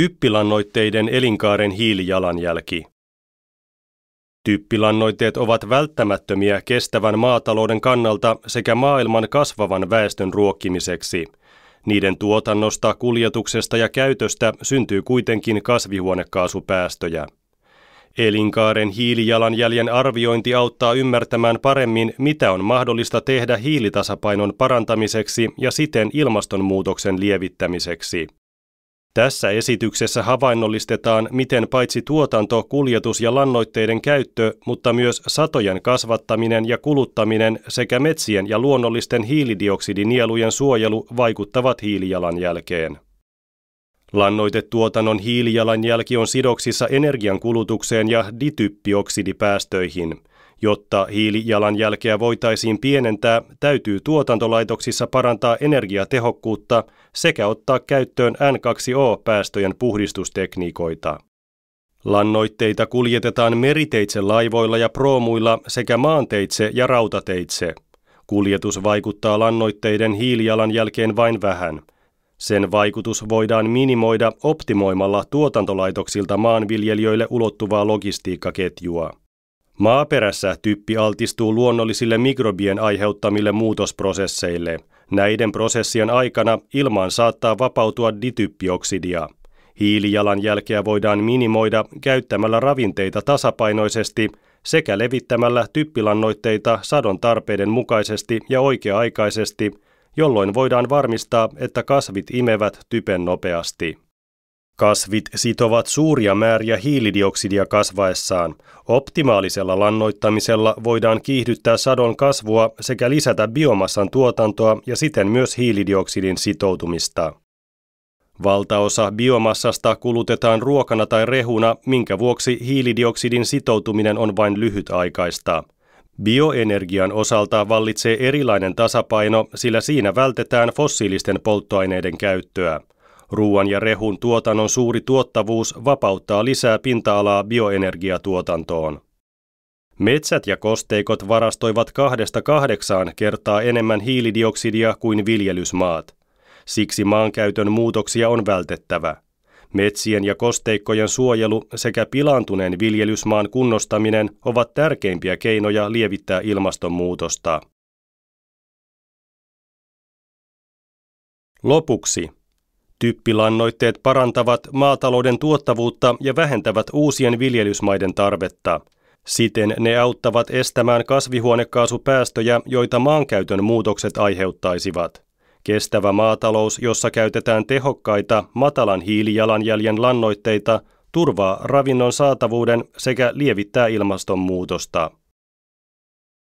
Typpilannoitteiden elinkaaren hiilijalanjälki. Typpilannoitteet ovat välttämättömiä kestävän maatalouden kannalta sekä maailman kasvavan väestön ruokkimiseksi. Niiden tuotannosta, kuljetuksesta ja käytöstä syntyy kuitenkin kasvihuonekaasupäästöjä. Elinkaaren hiilijalanjäljen arviointi auttaa ymmärtämään paremmin, mitä on mahdollista tehdä hiilitasapainon parantamiseksi ja siten ilmastonmuutoksen lievittämiseksi. Tässä esityksessä havainnollistetaan, miten paitsi tuotanto, kuljetus ja lannoitteiden käyttö, mutta myös satojen kasvattaminen ja kuluttaminen sekä metsien ja luonnollisten hiilidioksidinielujen suojelu vaikuttavat hiilijalanjälkeen. Lannoitetuotannon hiilijalanjälki on sidoksissa energiankulutukseen ja dityppioksidipäästöihin – Jotta hiilijalanjälkeä voitaisiin pienentää, täytyy tuotantolaitoksissa parantaa energiatehokkuutta sekä ottaa käyttöön N2O-päästöjen puhdistustekniikoita. Lannoitteita kuljetetaan meriteitse laivoilla ja proomuilla sekä maanteitse ja rautateitse. Kuljetus vaikuttaa lannoitteiden hiilijalanjälkeen vain vähän. Sen vaikutus voidaan minimoida optimoimalla tuotantolaitoksilta maanviljelijöille ulottuvaa logistiikkaketjua. Maaperässä typpi altistuu luonnollisille mikrobien aiheuttamille muutosprosesseille. Näiden prosessien aikana ilmaan saattaa vapautua dityppioksidia. Hiilijalanjälkeä voidaan minimoida käyttämällä ravinteita tasapainoisesti sekä levittämällä typpilannoitteita sadon tarpeiden mukaisesti ja oikea-aikaisesti, jolloin voidaan varmistaa, että kasvit imevät typen nopeasti. Kasvit sitovat suuria määriä hiilidioksidia kasvaessaan. Optimaalisella lannoittamisella voidaan kiihdyttää sadon kasvua sekä lisätä biomassan tuotantoa ja siten myös hiilidioksidin sitoutumista. Valtaosa biomassasta kulutetaan ruokana tai rehuna, minkä vuoksi hiilidioksidin sitoutuminen on vain lyhytaikaista. Bioenergian osalta vallitsee erilainen tasapaino, sillä siinä vältetään fossiilisten polttoaineiden käyttöä. Ruoan ja rehun tuotannon suuri tuottavuus vapauttaa lisää pinta-alaa bioenergiatuotantoon. Metsät ja kosteikot varastoivat kahdesta kahdeksaan kertaa enemmän hiilidioksidia kuin viljelysmaat. Siksi maankäytön muutoksia on vältettävä. Metsien ja kosteikkojen suojelu sekä pilaantuneen viljelysmaan kunnostaminen ovat tärkeimpiä keinoja lievittää ilmastonmuutosta. Lopuksi Typpilannoitteet parantavat maatalouden tuottavuutta ja vähentävät uusien viljelysmaiden tarvetta. Siten ne auttavat estämään kasvihuonekaasupäästöjä, joita maankäytön muutokset aiheuttaisivat. Kestävä maatalous, jossa käytetään tehokkaita, matalan hiilijalanjäljen lannoitteita, turvaa ravinnon saatavuuden sekä lievittää ilmastonmuutosta.